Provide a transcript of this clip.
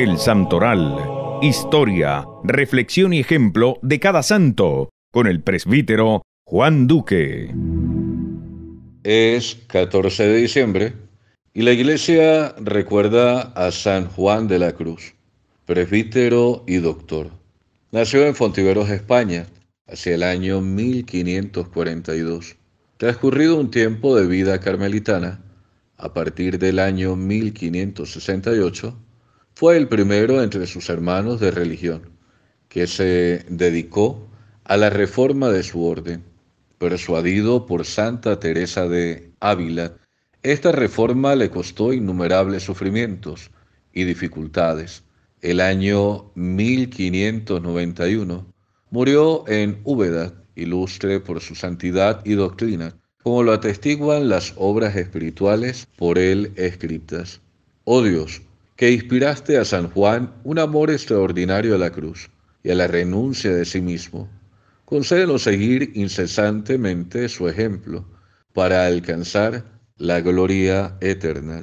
El Santoral. Historia, reflexión y ejemplo de cada santo, con el presbítero Juan Duque. Es 14 de diciembre y la iglesia recuerda a San Juan de la Cruz, presbítero y doctor. Nació en Fontiveros, España, hacia el año 1542. Transcurrido un tiempo de vida carmelitana, a partir del año 1568, fue el primero entre sus hermanos de religión, que se dedicó a la reforma de su orden. Persuadido por Santa Teresa de Ávila, esta reforma le costó innumerables sufrimientos y dificultades. El año 1591 murió en Úbeda, ilustre por su santidad y doctrina, como lo atestiguan las obras espirituales por él escritas. Oh Dios, que inspiraste a San Juan un amor extraordinario a la cruz y a la renuncia de sí mismo. Concédenos seguir incesantemente su ejemplo para alcanzar la gloria eterna.